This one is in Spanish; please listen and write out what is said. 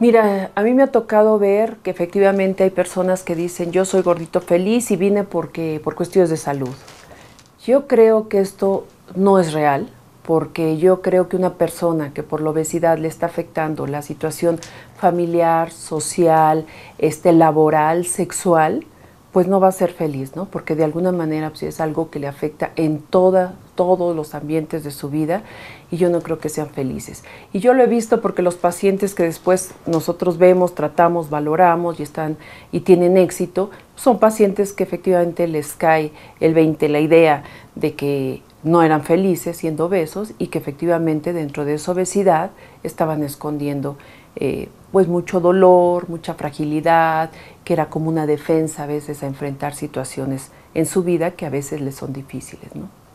Mira, a mí me ha tocado ver que efectivamente hay personas que dicen yo soy gordito feliz y vine porque por cuestiones de salud. Yo creo que esto no es real porque yo creo que una persona que por la obesidad le está afectando la situación familiar, social, este, laboral, sexual, pues no va a ser feliz, ¿no? Porque de alguna manera pues, es algo que le afecta en toda, todos los ambientes de su vida y yo no creo que sean felices. Y yo lo he visto porque los pacientes que después nosotros vemos, tratamos, valoramos y están y tienen éxito, son pacientes que efectivamente les cae el 20 la idea de que no eran felices siendo obesos y que efectivamente dentro de esa obesidad estaban escondiendo eh, pues mucho dolor, mucha fragilidad, que era como una defensa a veces a enfrentar situaciones en su vida que a veces les son difíciles, ¿no?